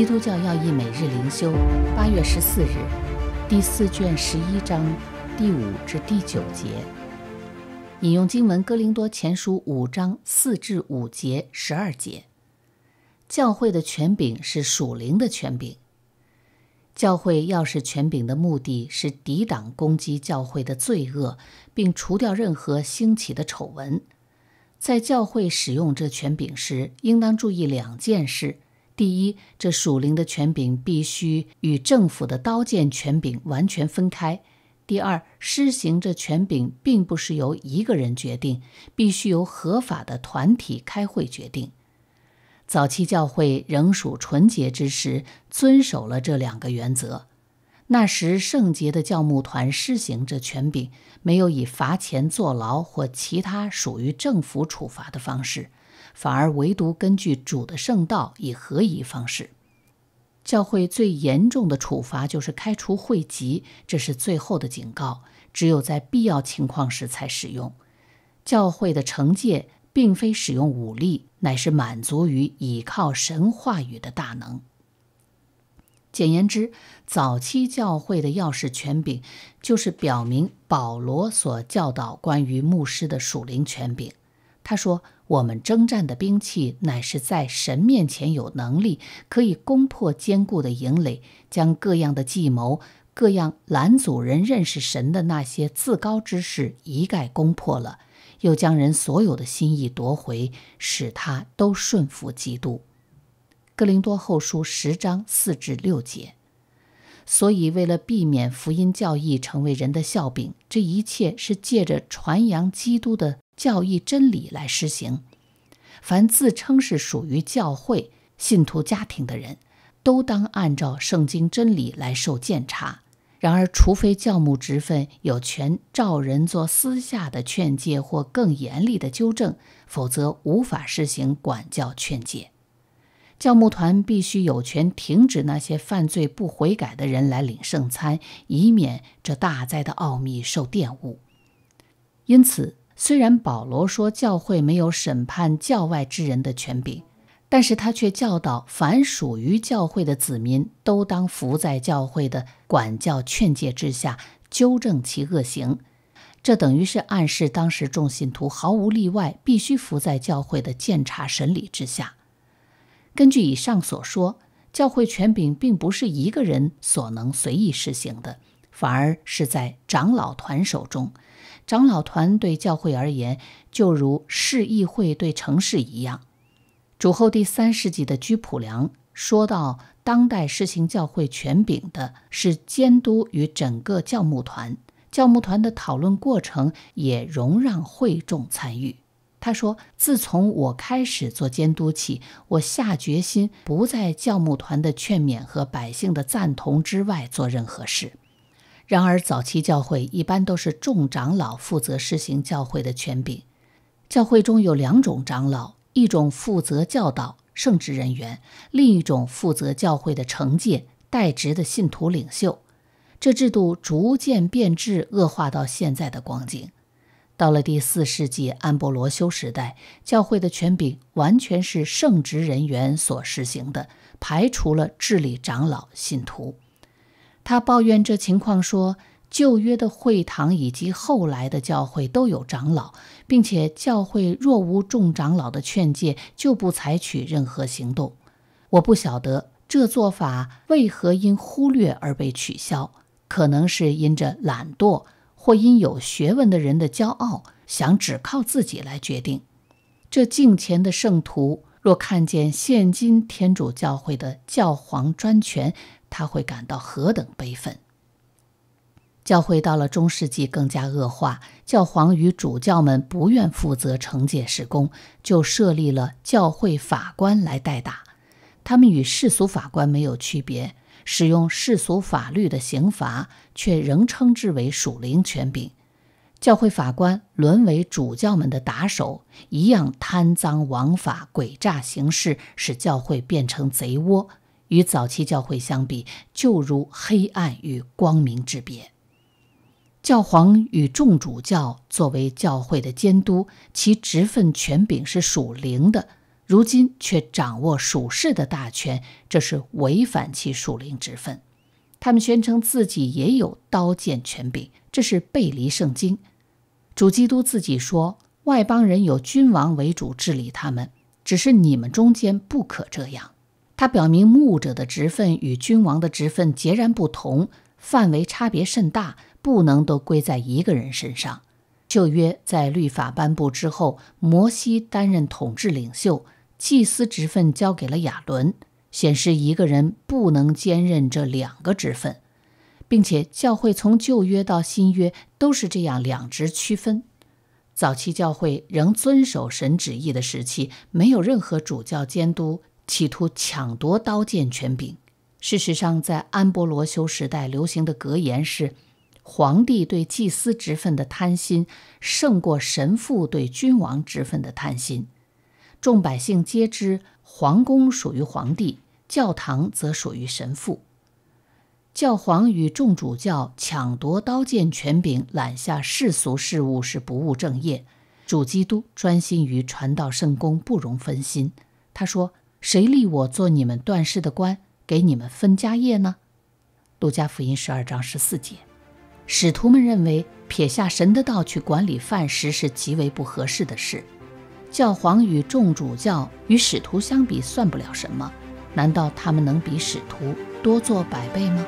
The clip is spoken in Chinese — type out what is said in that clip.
基督教要义每日灵修，八月十四日，第四卷十一章第五至第九节，引用经文《哥林多前书》五章四至五节十二节。教会的权柄是属灵的权柄。教会要使权柄的目的是抵挡攻击教会的罪恶，并除掉任何兴起的丑闻。在教会使用这权柄时，应当注意两件事。第一，这属灵的权柄必须与政府的刀剑权柄完全分开。第二，施行这权柄并不是由一个人决定，必须由合法的团体开会决定。早期教会仍属纯洁之时，遵守了这两个原则。那时圣洁的教牧团施行这权柄，没有以罚钱、坐牢或其他属于政府处罚的方式。反而唯独根据主的圣道以合宜方式。教会最严重的处罚就是开除会籍，这是最后的警告，只有在必要情况时才使用。教会的惩戒并非使用武力，乃是满足于倚靠神话语的大能。简言之，早期教会的钥匙权柄就是表明保罗所教导关于牧师的属灵权柄。他说：“我们征战的兵器，乃是在神面前有能力，可以攻破坚固的营垒，将各样的计谋、各样拦阻人认识神的那些自高之事，一概攻破了，又将人所有的心意夺回，使他都顺服基督。”《哥林多后书》十章四至六节。所以，为了避免福音教义成为人的笑柄，这一切是借着传扬基督的。教义真理来施行，凡自称是属于教会信徒家庭的人，都当按照圣经真理来受检查。然而，除非教牧职分有权召人做私下的劝诫或更严厉的纠正，否则无法施行管教劝诫。教牧团必须有权停止那些犯罪不悔改的人来领圣餐，以免这大灾的奥秘受玷污。因此。虽然保罗说教会没有审判教外之人的权柄，但是他却教导凡属于教会的子民都当伏在教会的管教劝诫之下，纠正其恶行。这等于是暗示当时众信徒毫无例外必须伏在教会的监察审理之下。根据以上所说，教会权柄并不是一个人所能随意施行的，反而是在长老团手中。长老团对教会而言，就如市议会对城市一样。主后第三世纪的居普良说到，当代施行教会权柄的是监督与整个教牧团。教牧团的讨论过程也容让会众参与。他说：“自从我开始做监督起，我下决心不在教牧团的劝勉和百姓的赞同之外做任何事。”然而，早期教会一般都是众长老负责施行教会的权柄。教会中有两种长老：一种负责教导圣职人员，另一种负责教会的惩戒、代职的信徒领袖。这制度逐渐变质、恶化到现在的光景。到了第四世纪安波罗修时代，教会的权柄完全是圣职人员所实行的，排除了治理长老信徒。他抱怨这情况，说旧约的会堂以及后来的教会都有长老，并且教会若无众长老的劝诫，就不采取任何行动。我不晓得这做法为何因忽略而被取消，可能是因着懒惰，或因有学问的人的骄傲，想只靠自己来决定。这镜前的圣徒若看见现今天主教会的教皇专权，他会感到何等悲愤！教会到了中世纪更加恶化，教皇与主教们不愿负责惩戒事工，就设立了教会法官来代打。他们与世俗法官没有区别，使用世俗法律的刑罚，却仍称之为属灵权柄。教会法官沦为主教们的打手，一样贪赃枉法、诡诈行事，使教会变成贼窝。与早期教会相比，就如黑暗与光明之别。教皇与众主教作为教会的监督，其职分权柄是属灵的，如今却掌握属世的大权，这是违反其属灵职分。他们宣称自己也有刀剑权柄，这是背离圣经。主基督自己说：“外邦人有君王为主治理他们，只是你们中间不可这样。”他表明，牧者的职分与君王的职分截然不同，范围差别甚大，不能都归在一个人身上。旧约在律法颁布之后，摩西担任统治领袖，祭司职分交给了亚伦，显示一个人不能兼任这两个职分，并且教会从旧约到新约都是这样两职区分。早期教会仍遵守神旨意的时期，没有任何主教监督。企图抢夺刀剑权柄。事实上，在安波罗修时代流行的格言是：“皇帝对祭司职分的贪心，胜过神父对君王职分的贪心。”众百姓皆知，皇宫属于皇帝，教堂则属于神父。教皇与众主教抢夺刀剑权柄，揽下世俗事务是不务正业。主基督专心于传道圣功，不容分心。他说。谁立我做你们段氏的官，给你们分家业呢？路加福音十二章十四节，使徒们认为撇下神的道去管理饭食是极为不合适的事。教皇与众主教与使徒相比算不了什么，难道他们能比使徒多做百倍吗？